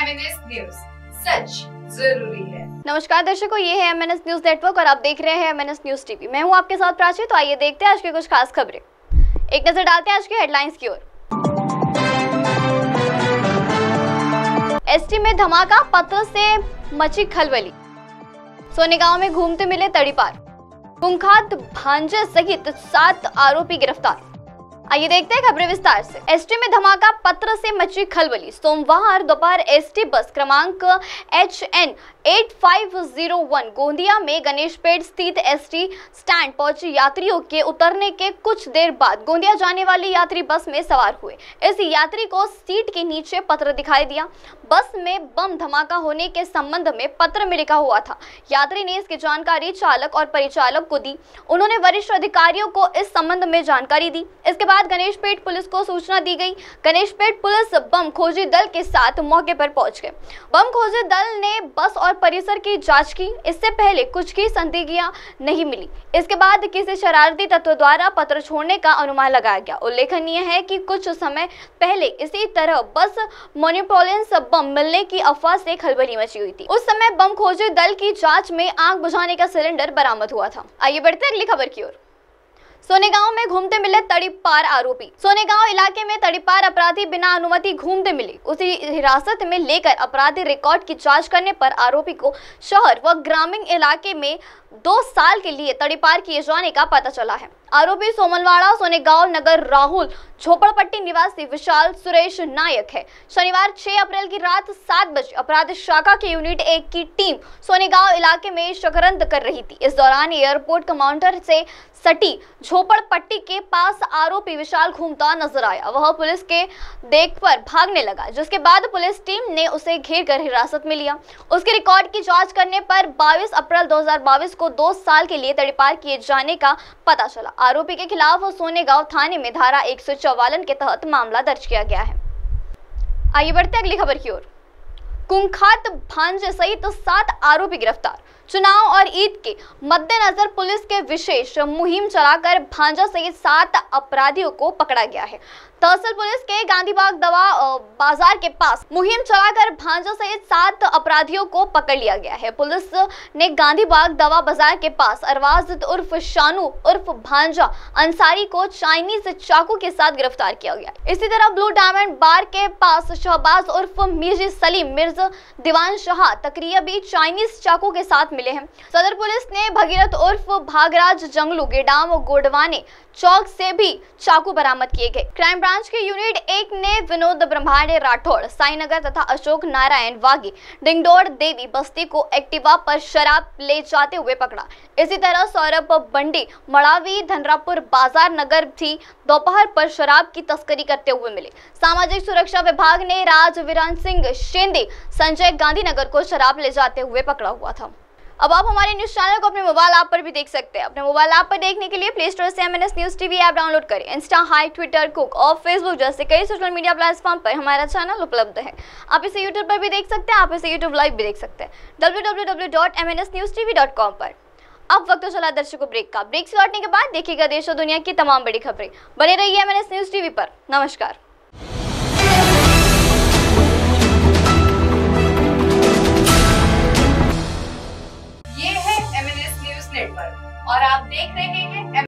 MNS news सच जरूरी है नमस्कार दर्शकों ये है एमएनएस न्यूज नेटवर्क और आप देख रहे हैं एमएनएस न्यूज टीवी मैं हूँ आपके साथ प्राची तो आइए देखते हैं आज की कुछ खास खबरें एक नजर डालते हैं आज की हेडलाइंस की ओर एसटी में धमाका पत्र से मची खलबली सोनेगांव में घूमते मिले तड़ीपार कुंखात भांजे सहित सात आरोपी गिरफ्तार आइए देखते हैं खबरें विस्तार से एसटी में धमाका पत्र से मची खलबली सोमवार दोपहर एसटी बस क्रमांक H N eight five zero one Gondia में गणेश पेट स्थित एसटी स्टैंड पहुंचे यात्रियों के उतरने के कुछ देर बाद गोंदिया जाने वाली यात्री बस में सवार हुए इस यात्री को सीट के नीचे पत्र दिखाई दिया बस में बम धमाका होने के संबंध में पत्र में लिखा हुआ था यात्री ने इसकी जानकारी चालक और परिचालक को दी उन्होंने वरिष्ठ अधिकारियों को इस संबंध में जानकारी दी इसके बाद बाद गणेशपेट पुलिस को सूचना दी गई गणेशपेट पुलिस बम खोजी दल के साथ मौके पर पहुंच गए बम खोजी दल ने बस और परिसर की जांच की इससे पहले कुछ की संदिग्धियां नहीं मिली इसके बाद किसी शरारती तत्व द्वारा पत्र छोड़ने का अनुमान लगाया गया उल्लेखनीय है कि कुछ समय पहले इसी तरह बस मोनिपोलेंस बम मिलने की अफवाह से खलबली मची हुई थी उस समय बम खोजी दल की जांच में आग बुझाने का सिलेंडर बरामद हुआ था आइए बढ़ते अगली खबर की ओर सोनेगांव में घूमते मिले तड़ीपार आरोपी सोनेगांव इलाके में तड़ीपार अपराधी बिना अनुमति घूमते मिले उसी हिरासत में लेकर अपराधी रिकॉर्ड की जांच करने पर आरोपी को शहर व ग्रामीण इलाके में दो साल के लिए तड़ीपार किए जाने का पता चला है आरोपी सोमलवाड़ा सोनेगांव नगर राहुल झोपड़पट्टी निवासी विशाल सुरेश नायक है शनिवार 6 अप्रैल की रात सात बजे अपराध शाखा की यूनिट एक की टीम सोनेगांव इलाके में शकरंद कर रही थी इस दौरान एयरपोर्ट कमाउंटर से सटी झोपड़पट्टी के पास आरोपी विशाल घूमता नजर आया वह पुलिस के देख पर भागने लगा जिसके बाद पुलिस टीम ने उसे घेर कर हिरासत में लिया उसके रिकॉर्ड की जांच करने पर 22 अप्रैल 2022 को दो साल के लिए तड़ीपार किए जाने का पता चला आरोपी के खिलाफ सोनेगांव थाने में धारा एक के तहत मामला दर्ज किया गया है आइए बढ़ते अगली खबर की ओर कुंखात भांजे सहित सात आरोपी गिरफ्तार चुनाव और ईद के मद्देनजर पुलिस के विशेष मुहिम चलाकर भांजा सहित सात अपराधियों को पकड़ा गया है तहसील पुलिस के गांधीबाग दवा बाजार के पास मुहिम चलाकर भांजा सहित सात अपराधियों को पकड़ लिया गया है पुलिस ने गांधीबाग दवा बाजार के पास अरवाज उर्फ शानू उर्फ भांजा अंसारी को चाइनीज चाकू के साथ गिरफ्तार किया गया इसी तरह ब्लू डायमंड बार के पास शहबाज उर्फ मिर्ज सलीम मिर्ज दीवान शाह तकरीबी चाइनीज चाकू के साथ मिले हैं सदर पुलिस ने भगीरथ उर्फ भागराज जंगलू गेडाम और गोडवाने चौक से भी चाकू बरामद किए गए क्राइम ब्रांच के यूनिट एक ने विनोद ब्रह्मांड राठौड़ साईनगर तथा अशोक नारायण वागी डिंगडोर देवी बस्ती को एक्टिवा पर शराब ले जाते हुए पकड़ा इसी तरह सौरभ बंडी मड़ावी धनरापुर बाजार नगर भी दोपहर पर शराब की तस्करी करते हुए मिले सामाजिक सुरक्षा विभाग ने राजवीरान सिंह शिंदे संजय गांधीनगर को शराब ले जाते हुए पकड़ा हुआ था अब आप हमारे न्यूज चैनल को अपने मोबाइल ऐप पर भी देख सकते हैं अपने मोबाइल ऐप पर देखने के लिए प्ले स्टोर से M news TV app download करें इंस्टा हाई ट्विटर कुक और फेसबुक जैसे कई सोशल मीडिया प्लेटफॉर्म पर हमारा चैनल उपलब्ध है आप इसे यूट्यूब पर भी देख सकते हैं आप इसे यूट्यूब लाइव भी देख सकते हैं डब्ल्यू पर अब वक्त चला दर्शकों ब्रेक का ब्रेक से लौटने के बाद देखिएगा देश और दुनिया की तमाम बड़ी खबरें बने रहिए एम न्यूज टीवी पर नमस्कार